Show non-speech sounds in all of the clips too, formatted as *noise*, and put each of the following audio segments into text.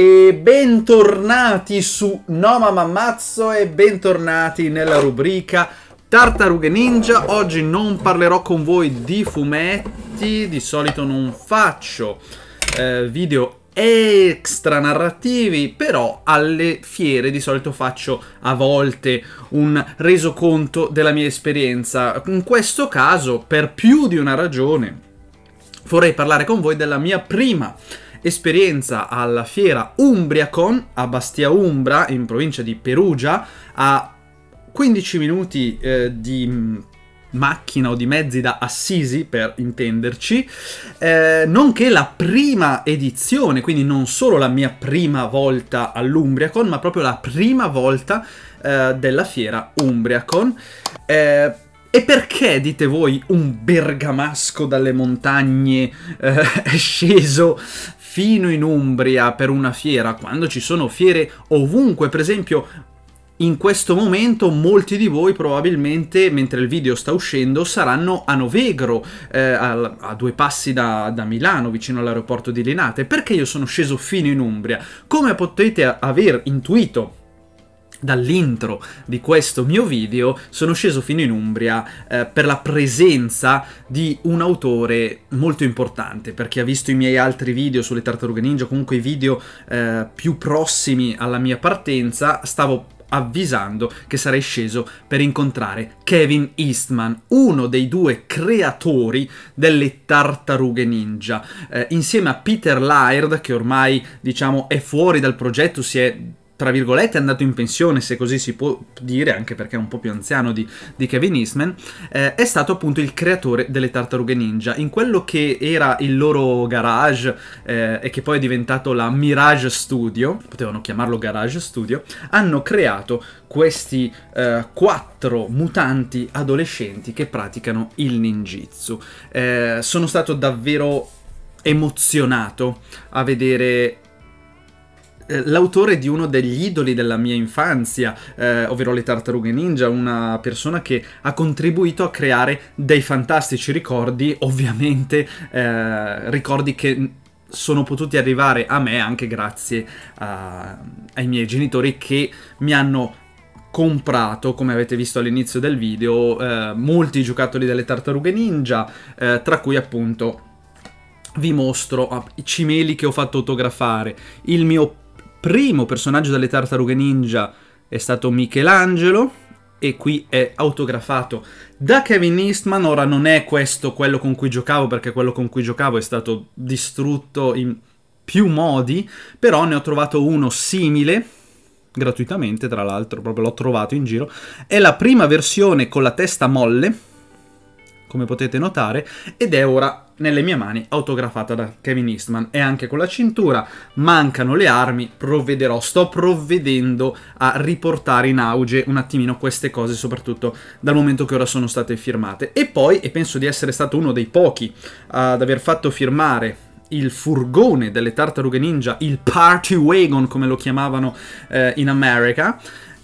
E bentornati su Noma Mammazzo e bentornati nella rubrica Tartarughe Ninja. Oggi non parlerò con voi di fumetti, di solito non faccio eh, video extra narrativi, però alle fiere di solito faccio a volte un resoconto della mia esperienza. In questo caso, per più di una ragione, vorrei parlare con voi della mia prima esperienza alla fiera Umbriacon a Bastia Umbra, in provincia di Perugia, a 15 minuti eh, di mm, macchina o di mezzi da Assisi, per intenderci, eh, nonché la prima edizione, quindi non solo la mia prima volta all'Umbriacon, ma proprio la prima volta eh, della fiera Umbriacon. Eh, e perché, dite voi, un bergamasco dalle montagne eh, *laughs* è sceso fino in Umbria per una fiera, quando ci sono fiere ovunque, per esempio in questo momento molti di voi probabilmente, mentre il video sta uscendo, saranno a Novegro, eh, a, a, due passi da, da Milano, vicino all'aeroporto di Linate. Perché io sono sceso fino in Umbria? Come potete aver intuito dall'intro di questo mio video sono sceso fino in Umbria eh, per la presenza di un autore molto importante per chi ha visto i miei altri video sulle tartarughe ninja comunque i video eh, più prossimi alla mia partenza stavo avvisando che sarei sceso per incontrare Kevin Eastman, uno dei due creatori delle tartarughe ninja, eh, insieme a Peter Laird che ormai diciamo è fuori dal progetto, si è tra virgolette è andato in pensione, se così si può dire, anche perché è un po' più anziano di, di Kevin Eastman, eh, è stato appunto il creatore delle tartarughe ninja. In quello che era il loro garage eh, e che poi è diventato la Mirage Studio, potevano chiamarlo Garage Studio, hanno creato questi eh, quattro mutanti adolescenti che praticano il ninjitsu. Eh, sono stato davvero emozionato a vedere eh, l'autore di uno degli idoli della mia infanzia, eh, ovvero le tartarughe ninja, una persona che ha contribuito a creare dei fantastici ricordi, ovviamente eh, ricordi che sono potuti arrivare a me anche grazie a, ai miei genitori che mi hanno comprato, come avete visto all'inizio del video, eh, molti giocattoli delle tartarughe ninja, eh, tra cui appunto vi mostro ah, i cimeli che ho fatto autografare, il mio primo personaggio delle tartarughe ninja è stato Michelangelo e qui è autografato da Kevin Eastman. Ora non è questo quello con cui giocavo perché quello con cui giocavo è stato distrutto in più modi, però ne ho trovato uno simile gratuitamente, tra l'altro, proprio l'ho trovato in giro. È la prima versione con la testa molle come potete notare, ed è ora nelle mie mani autografata da Kevin Eastman. E anche con la cintura mancano le armi, provvederò, sto provvedendo a riportare in auge un attimino queste cose, soprattutto dal momento che ora sono state firmate. E poi, e penso di essere stato uno dei pochi ad aver fatto firmare il furgone delle tartarughe ninja, il party wagon come lo chiamavano eh, in America,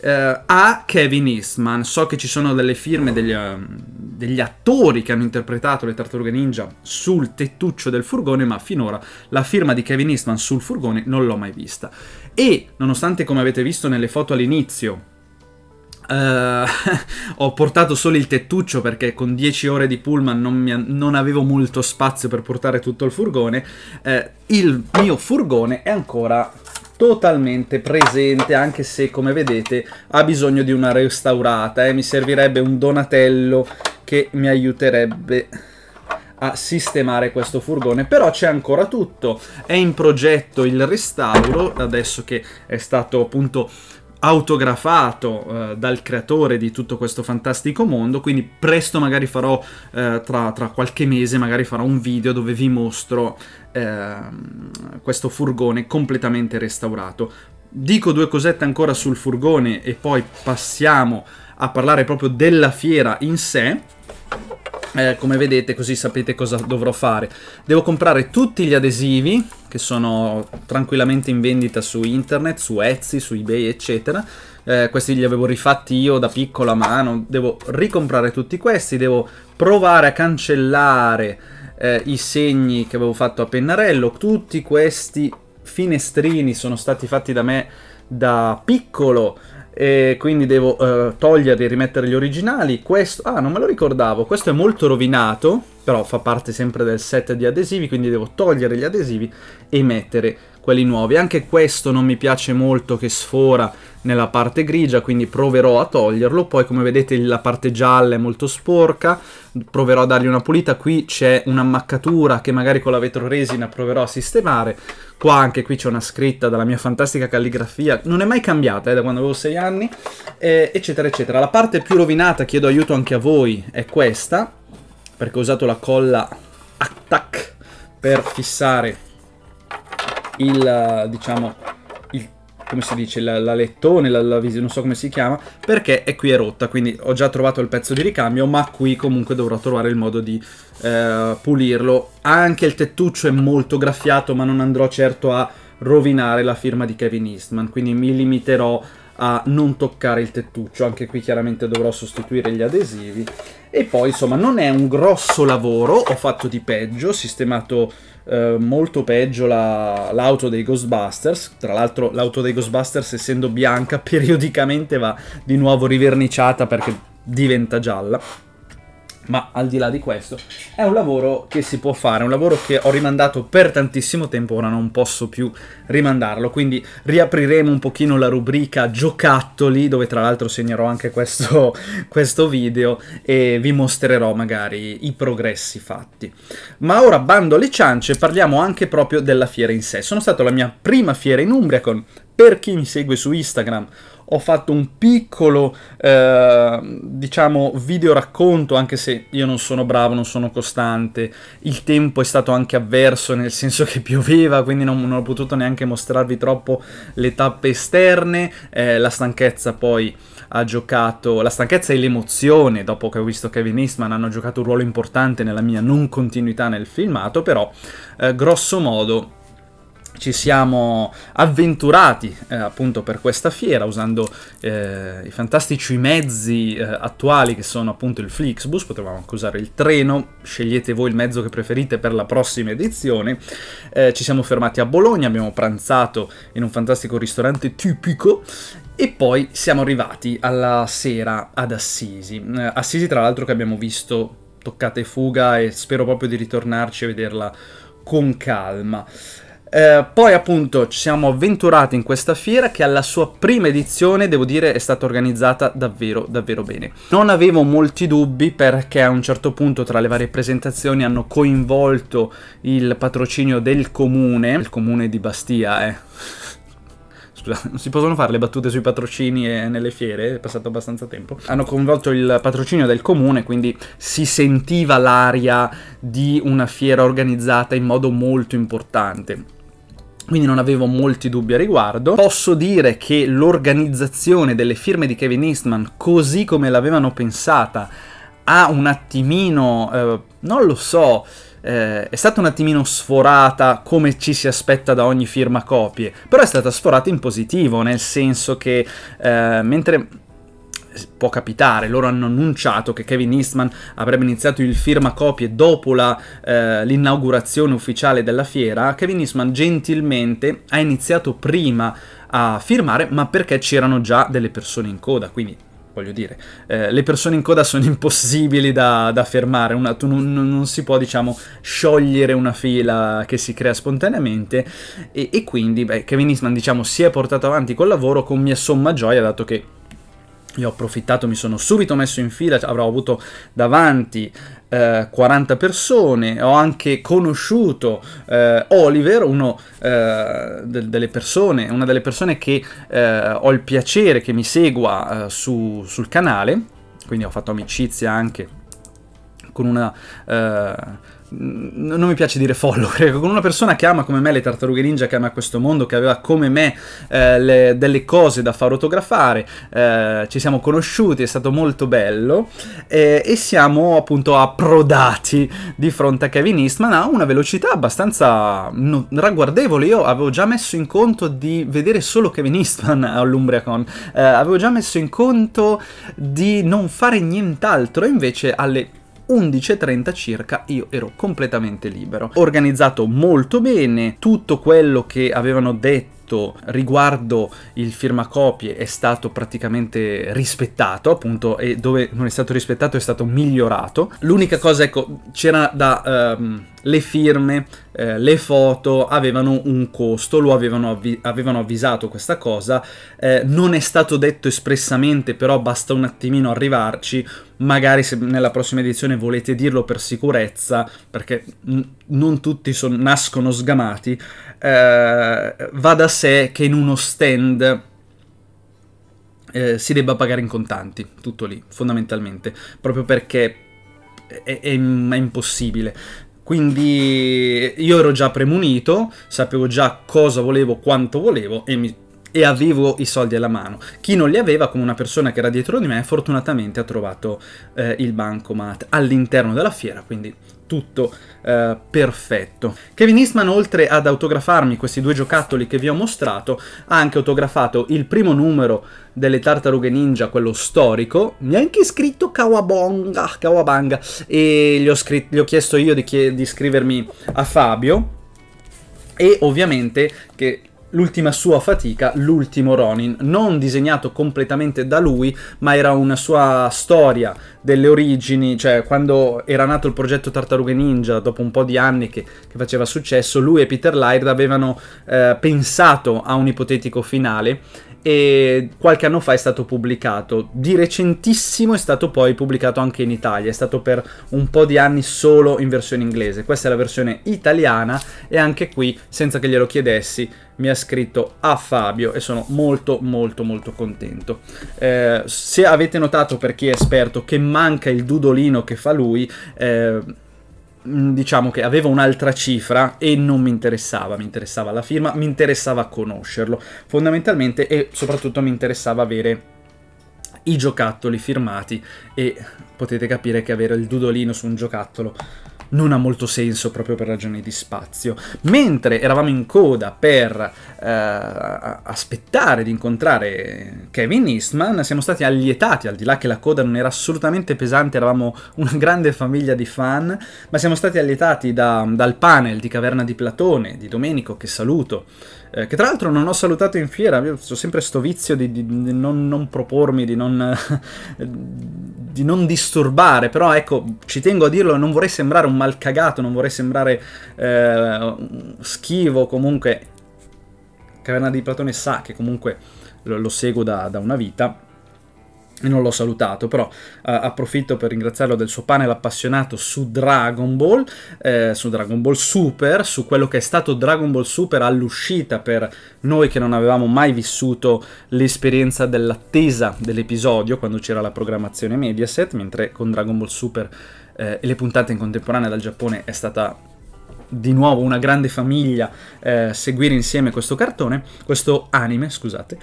Uh, a Kevin Eastman. So che ci sono delle firme degli, uh, degli, attori che hanno interpretato le tartarughe ninja sul tettuccio del furgone, ma finora la firma di Kevin Eastman sul furgone non l'ho mai vista. E nonostante, come avete visto nelle foto all'inizio, Uh, *laughs* ho portato solo il tettuccio perché con 10 ore di pullman non, mi, non avevo molto spazio per portare tutto il furgone. Uh, il mio furgone è ancora totalmente presente anche se come vedete ha bisogno di una restaurata eh. mi servirebbe un Donatello che mi aiuterebbe a sistemare questo furgone però c'è ancora tutto è in progetto il restauro adesso che è stato appunto autografato eh, dal creatore di tutto questo fantastico mondo, quindi presto magari farò, eh, tra, tra, qualche mese, magari farò un video dove vi mostro eh, questo furgone completamente restaurato. Dico due cosette ancora sul furgone e poi passiamo a parlare proprio della fiera in sé. Eh, come vedete così sapete cosa dovrò fare. Devo comprare tutti gli adesivi che sono tranquillamente in vendita su internet, su Etsy, su eBay eccetera. Eh, questi li avevo rifatti io da piccola mano, devo ricomprare tutti questi, devo provare a cancellare eh, i segni che avevo fatto a pennarello. Tutti questi finestrini sono stati fatti da me da piccolo e quindi devo uh, eh, toglierli e rimettere gli originali. Questo, ah, non me lo ricordavo, questo è molto rovinato, però fa parte sempre del set di adesivi, quindi devo togliere gli adesivi e mettere quelli nuovi. Anche questo non mi piace molto che sfora nella parte grigia, quindi proverò a toglierlo. Poi come vedete la parte gialla è molto sporca, proverò a dargli una pulita. Qui c'è un'ammaccatura che magari con la vetroresina proverò a sistemare. Qua anche qui c'è una scritta dalla mia fantastica calligrafia, non è mai cambiata eh, da quando avevo 6 anni, eh, eccetera eccetera. La parte più rovinata, chiedo aiuto anche a voi, è questa, perché ho usato la colla attack per fissare il, diciamo, il, come si dice, la, la lettone, la, la non so come si chiama, perché è qui è rotta, quindi ho già trovato il pezzo di ricambio, ma qui comunque dovrò trovare il modo di eh, pulirlo. Anche il tettuccio è molto graffiato, ma non andrò certo a rovinare la firma di Kevin Eastman, quindi mi limiterò a a non toccare il tettuccio. Anche qui chiaramente dovrò sostituire gli adesivi. E poi, insomma, non è un grosso lavoro, ho fatto di peggio, ho sistemato eh, molto peggio l'auto la, dei Ghostbusters. Tra l'altro l'auto dei Ghostbusters, essendo bianca, *laughs* periodicamente va di nuovo riverniciata perché diventa gialla ma al di là di questo, è un lavoro che si può fare, un lavoro che ho rimandato per tantissimo tempo, ora non posso più rimandarlo, quindi riapriremo un pochino la rubrica giocattoli, dove tra l'altro segnerò anche questo, *laughs* questo video e vi mostrerò magari i progressi fatti. Ma ora bando alle ciance, parliamo anche proprio della fiera in sé. Sono stata la mia prima fiera in Umbria con, per chi mi segue su Instagram, ho fatto un piccolo, eh, diciamo, video racconto, anche se io non sono bravo, non sono costante. Il tempo è stato anche avverso, nel senso che *laughs* pioveva, quindi non, non ho potuto neanche mostrarvi troppo le tappe esterne. Eh, la stanchezza poi ha giocato, la stanchezza e l'emozione, dopo che ho visto Kevin Eastman, hanno giocato un ruolo importante nella mia non continuità nel filmato, però eh, grosso modo ci siamo avventurati eh, appunto per questa fiera usando eh, i fantastici mezzi eh, attuali che sono appunto il Flixbus, potevamo anche usare il treno, scegliete voi il mezzo che preferite per la prossima edizione. Eh, ci siamo fermati a Bologna, abbiamo pranzato in un fantastico ristorante tipico e poi siamo arrivati alla sera ad Assisi. Eh, Assisi tra l'altro che abbiamo visto toccate fuga e spero proprio di ritornarci a vederla con calma. Eh, poi appunto ci siamo avventurati in questa fiera che alla sua prima edizione devo dire è stata organizzata davvero davvero bene. Non avevo molti dubbi perché a un certo punto tra le varie presentazioni hanno coinvolto il patrocinio del comune, il comune di Bastia eh. Scusate, non si possono fare le battute sui patrocini e nelle fiere, è passato abbastanza tempo. Hanno coinvolto il patrocinio del comune, quindi si sentiva l'aria di una fiera organizzata in modo molto importante quindi non avevo molti dubbi a riguardo. Posso dire che l'organizzazione delle firme di Kevin Eastman, così come l'avevano pensata, ha un attimino, eh, non lo so, eh, è stata un attimino sforata come ci si aspetta da ogni firma copie, però è stata sforata in positivo, nel senso che eh, mentre può capitare, loro hanno annunciato che Kevin Eastman avrebbe iniziato il firma copie dopo la, eh, l'inaugurazione ufficiale della fiera, Kevin Eastman gentilmente ha iniziato prima a firmare, ma perché c'erano già delle persone in coda, quindi voglio dire, eh, le persone in coda sono *laughs* impossibili da, da fermare, una, non, non, si può, diciamo, sciogliere una fila che si crea spontaneamente e, e quindi beh, Kevin Eastman, diciamo, si è portato avanti col lavoro con mia somma gioia, dato che io ho approfittato, mi sono subito messo in fila, avrò avuto davanti eh, 40 persone, ho anche conosciuto eh, Oliver, uno, eh, de delle persone, una delle persone che eh, ho il piacere che mi segua eh, su sul canale, quindi ho fatto amicizia anche con una... Eh, non mi piace dire follower, *laughs* ecco, con una persona che ama come me le tartarughe ninja, che ama questo mondo, che aveva come me eh, le, delle cose da far autografare, eh, ci siamo conosciuti, è stato molto bello eh, e siamo appunto approdati di fronte a Kevin Eastman a una velocità abbastanza no, ragguardevole, io avevo già messo in conto di vedere solo Kevin Eastman *laughs* all'Umbreacon, eh, avevo già messo in conto di non fare nient'altro, invece alle 11.30 circa io ero completamente libero. Organizzato molto bene, tutto quello che avevano detto riguardo il firmacopie è stato praticamente rispettato, appunto, e dove non è stato rispettato è stato migliorato. L'unica cosa, ecco, c'era da... Um, le firme, eh, le foto avevano un costo, lo avevano, avvi avevano avvisato questa cosa, eh, non è stato detto espressamente, però basta un attimino arrivarci, magari se nella prossima edizione volete dirlo per sicurezza, perché non tutti son, nascono sgamati, eh, va da sé che in uno stand eh, si debba pagare in contanti, tutto lì, fondamentalmente, proprio perché è, è, è impossibile. Quindi io ero già premunito, sapevo già cosa volevo, quanto volevo e mi e avevo i soldi alla mano. Chi non li aveva, come una persona che era dietro di me, fortunatamente ha trovato eh, il bancomat all'interno della fiera, quindi tutto eh, perfetto. Kevin Eastman, oltre ad autografarmi questi due giocattoli che vi ho mostrato, ha anche autografato il primo numero delle Tartarughe Ninja, quello storico, mi ha anche scritto Kawabonga, Kawabanga, e gli ho, gli ho chiesto io di, di scrivermi a Fabio, e ovviamente che l'ultima sua fatica, l'ultimo Ronin, non disegnato completamente da lui, ma era una sua storia delle origini, cioè quando era nato il progetto Tartarughe Ninja, dopo un po' di anni che, che faceva successo, lui e Peter Laird avevano eh, pensato a un ipotetico finale e qualche anno fa è stato pubblicato. Di recentissimo è stato poi pubblicato anche in Italia, è stato per un po' di anni solo in versione inglese. Questa è la versione italiana e anche qui, senza che glielo chiedessi, mi ha scritto a Fabio e sono molto molto molto contento. Eh, se avete notato per chi è esperto che manca il dudolino che fa lui, eh, Mm, diciamo che avevo un'altra cifra e non mi interessava, mi interessava la firma, mi interessava conoscerlo fondamentalmente e soprattutto mi interessava avere i giocattoli firmati e potete capire che avere il dudolino su un giocattolo non ha molto senso proprio per ragioni di spazio. Mentre eravamo in coda per eh, aspettare di incontrare Kevin Eastman, siamo stati allietati, al di là che la coda non era assolutamente pesante, eravamo una grande famiglia di fan, ma siamo stati allietati da, dal panel di Caverna di Platone, di Domenico, che saluto, eh, che tra l'altro non ho salutato in fiera, io ho sempre sto vizio di, di, di non, non, propormi, di non... *laughs* di non disturbare, però ecco, ci tengo a dirlo, non vorrei sembrare un malcagato, non vorrei sembrare eh, schivo, comunque Caverna di Platone sa che comunque lo, lo seguo da, da una vita, e non l'ho salutato, però uh, approfitto per ringraziarlo del suo panel appassionato su Dragon Ball, eh, su Dragon Ball Super, su quello che è stato Dragon Ball Super all'uscita per noi che non avevamo mai vissuto l'esperienza dell'attesa dell'episodio quando c'era la programmazione Mediaset, mentre con Dragon Ball Super eh, e le puntate in contemporanea dal Giappone è stata di nuovo una grande famiglia eh, seguire insieme questo cartone, questo anime, scusate.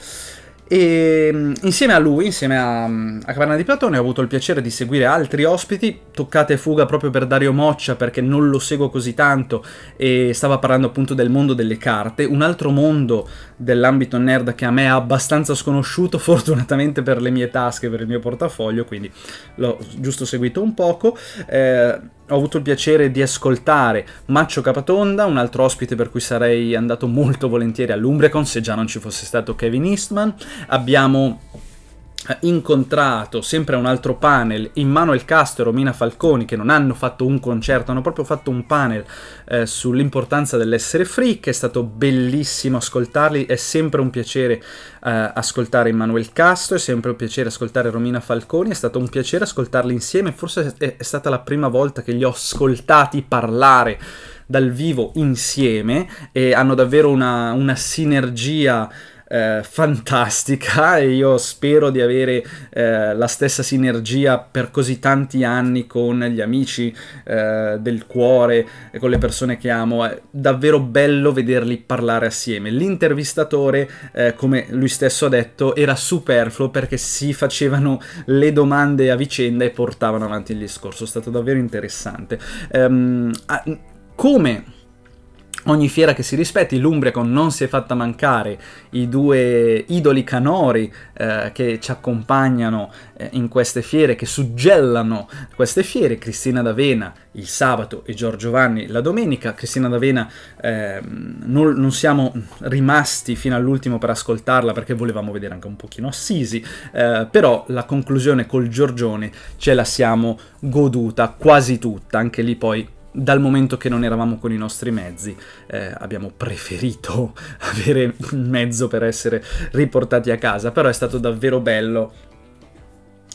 E mm, insieme a lui, insieme a, mm, a Caverna di Platone, ho avuto il piacere di seguire altri ospiti. Toccate fuga proprio per Dario Moccia, perché non lo seguo così tanto, e stava parlando appunto del mondo delle carte, un altro mondo dell'ambito nerd che a me è abbastanza sconosciuto, *laughs* fortunatamente per le mie tasche, per il mio portafoglio, quindi l'ho giusto seguito un poco. Eh, ho avuto il piacere di ascoltare Maccio Capatonda, un altro ospite per cui sarei andato molto volentieri all'Umbrecon se già non ci fosse stato Kevin Eastman. Abbiamo incontrato sempre a un altro panel Immanuel Castro e Romina Falconi che non hanno fatto un concerto, hanno proprio fatto un panel eh, sull'importanza dell'essere freak, è stato bellissimo ascoltarli, è sempre un piacere eh, ascoltare Immanuel Castro, è sempre un piacere ascoltare Romina Falconi, è stato un piacere ascoltarli insieme, forse è, è stata la prima volta che li ho ascoltati parlare dal vivo insieme e hanno davvero una, una sinergia eh, fantastica *laughs* e io spero di avere eh, la stessa sinergia per così tanti anni con gli amici eh, del cuore e con le persone che amo. È davvero bello vederli parlare assieme. L'intervistatore, eh, come lui stesso ha detto, era superfluo perché si facevano le domande a vicenda e portavano avanti il discorso. È stato davvero interessante. Um, come ogni fiera che si rispetti, l'Umbriacon non si è fatta mancare, i due idoli canori eh, che ci accompagnano eh, in queste fiere, che suggellano queste fiere, Cristina d'Avena il sabato e Giorgio Vanni la domenica, Cristina d'Avena eh, non, non, siamo rimasti fino all'ultimo per ascoltarla perché volevamo vedere anche un pochino Assisi, eh, però la conclusione col Giorgione ce la siamo goduta quasi tutta, anche lì poi dal momento che non eravamo con i nostri mezzi, eh, abbiamo preferito *laughs* avere un mezzo per essere riportati a casa, però è stato davvero bello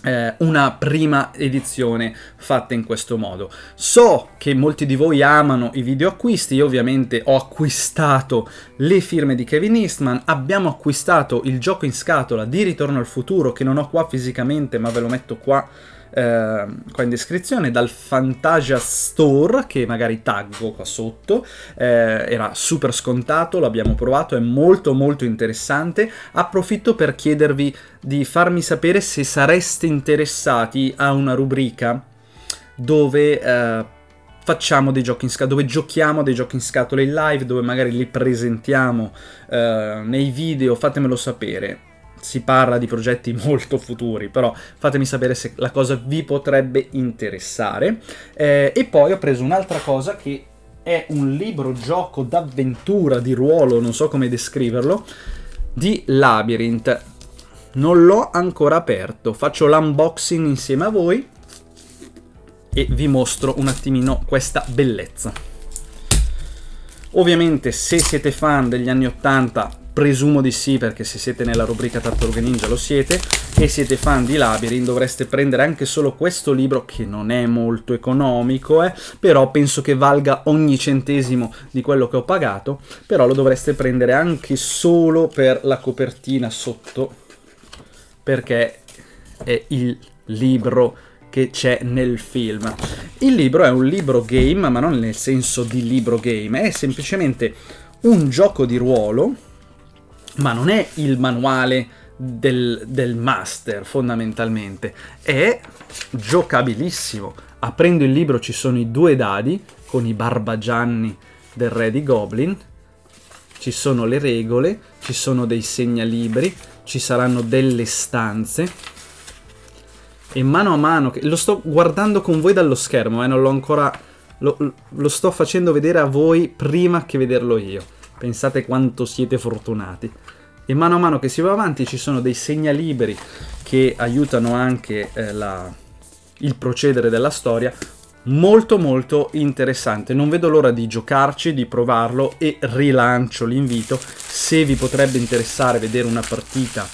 eh, una prima edizione fatta in questo modo. So che molti di voi amano i video acquisti, io ovviamente ho acquistato le firme di Kevin Eastman, abbiamo acquistato il gioco in scatola di Ritorno al futuro che non ho qua fisicamente ma ve lo metto qua eh, qua in descrizione, dal Fantasia Store, che magari taggo qua sotto, eh, era super scontato, l'abbiamo provato, è molto molto interessante. Approfitto per chiedervi di farmi sapere se sareste interessati a una rubrica dove... Eh, facciamo dei giochi in scatola, dove giochiamo dei giochi in scatola in live, dove magari li presentiamo eh, nei video, fatemelo sapere si parla di progetti *laughs* molto futuri, però fatemi sapere se la cosa vi potrebbe interessare. Eh, e poi ho preso un'altra cosa che è un libro gioco d'avventura di ruolo, non so come descriverlo, di Labyrinth. Non l'ho ancora aperto, faccio l'unboxing insieme a voi e vi mostro un attimino questa bellezza. Ovviamente se siete fan degli anni 80 Presumo di sì perché se siete nella rubrica Tartaruga Ninja lo siete e siete fan di Labyrinth dovreste prendere anche solo questo libro che non è molto economico eh, però penso che valga ogni centesimo di quello che ho pagato però lo dovreste prendere anche solo per la copertina sotto perché è il libro che c'è nel film. Il libro è un libro game ma non nel senso di libro game è semplicemente un gioco di ruolo ma non è il manuale del, del, master fondamentalmente, è giocabilissimo. Aprendo il libro ci sono i due dadi con i barbagianni del re di Goblin, ci sono le regole, ci sono dei segnalibri, ci saranno delle stanze e mano a mano, che... lo sto guardando con voi dallo schermo, eh, non l'ho ancora... Lo, lo sto facendo vedere a voi prima che vederlo io Pensate quanto siete fortunati. E mano a mano che si va avanti ci sono dei segnaliberi che aiutano anche eh, la, il procedere della storia. Molto molto interessante, non vedo l'ora di giocarci, di provarlo e rilancio l'invito se vi potrebbe interessare vedere una partita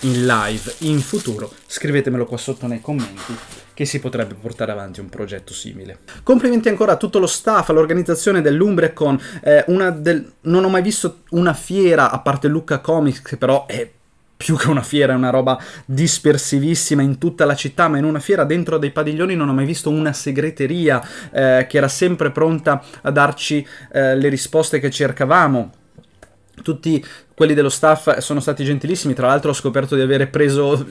in live in futuro scrivetemelo qua sotto nei commenti che si potrebbe portare avanti un progetto simile. Complimenti ancora a tutto lo staff, all'organizzazione dell'Umbrecon, eh, del... non ho mai visto una fiera, a parte Lucca Comics, che però è più che una fiera, è una roba dispersivissima in tutta la città, ma in una fiera dentro dei padiglioni non ho mai visto una segreteria eh, che era sempre pronta a darci eh, le risposte che cercavamo. Tutti quelli dello staff sono stati gentilissimi, tra l'altro ho scoperto di avere preso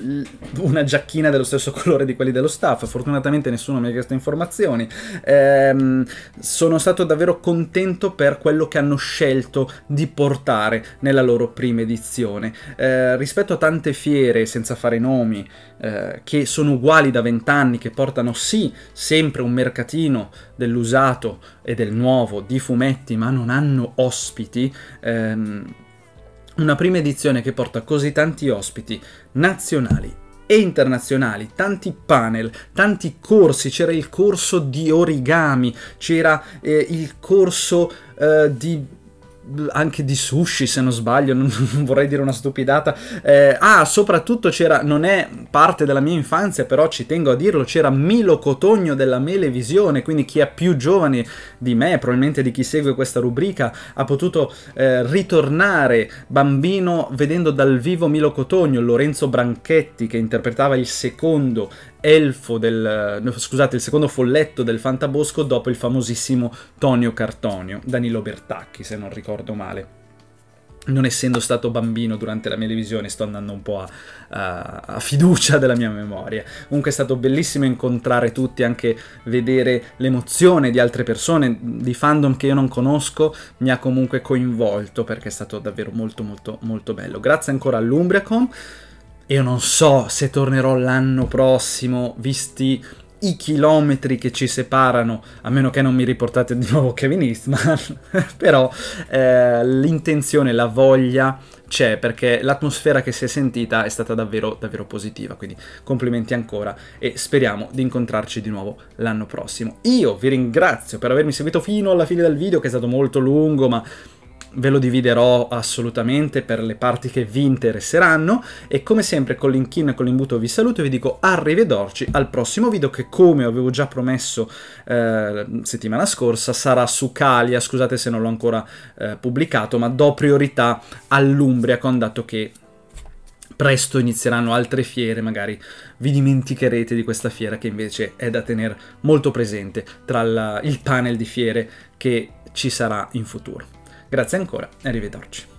una giacchina dello stesso *laughs* colore di quelli dello staff, fortunatamente nessuno mi ha chiesto informazioni, ehm, sono stato davvero contento per quello che hanno scelto di portare nella loro prima edizione. Eh, rispetto a tante fiere, senza fare nomi, eh, che sono uguali da vent'anni, che portano sì sempre un mercatino dell'usato e del nuovo di fumetti, ma non hanno ospiti, ehm, una prima edizione che porta così tanti ospiti nazionali e internazionali, tanti panel, tanti corsi, c'era il corso di origami, c'era eh, il corso eh, di anche di sushi se non sbaglio, *laughs* non, non vorrei dire una stupidata. Eh, ah, soprattutto c'era, non è parte della mia infanzia, però ci tengo a dirlo, c'era Milo Cotogno della Melevisione, quindi chi è più giovane di me, probabilmente di chi segue questa rubrica, ha potuto eh, ritornare bambino vedendo dal vivo Milo Cotogno, Lorenzo Branchetti che interpretava il secondo elfo del... scusate, il secondo folletto del Fantabosco dopo il famosissimo Tonio Cartonio, Danilo Bertacchi se non ricordo male non essendo stato bambino durante la mia divisione sto andando un po' a, a, a, fiducia della mia memoria. Comunque è stato bellissimo incontrare tutti, anche vedere l'emozione di altre persone, di fandom che io non conosco, mi ha comunque coinvolto perché è stato davvero molto molto molto bello. Grazie ancora all'Umbriacom io non so se tornerò l'anno prossimo, visti i chilometri che ci separano, a meno che non mi riportate di nuovo Kevin Eastman, *laughs* però eh, l'intenzione, la voglia c'è perché l'atmosfera che si è sentita è stata davvero, davvero positiva, quindi complimenti ancora e speriamo di incontrarci di nuovo l'anno prossimo. Io vi ringrazio per avermi seguito fino alla fine del video che è stato molto lungo, ma ve lo dividerò assolutamente per le parti che vi interesseranno e come sempre con l'inchin e con l'imbuto vi saluto e vi dico arrivederci al prossimo video che come avevo già promesso eh, settimana scorsa sarà su Calia, scusate se non l'ho ancora eh, pubblicato ma do priorità all'Umbria con dato che presto inizieranno altre fiere, magari vi dimenticherete di questa fiera che invece è da tenere molto presente tra il panel di fiere che ci sarà in futuro. Grazie ancora e arrivederci.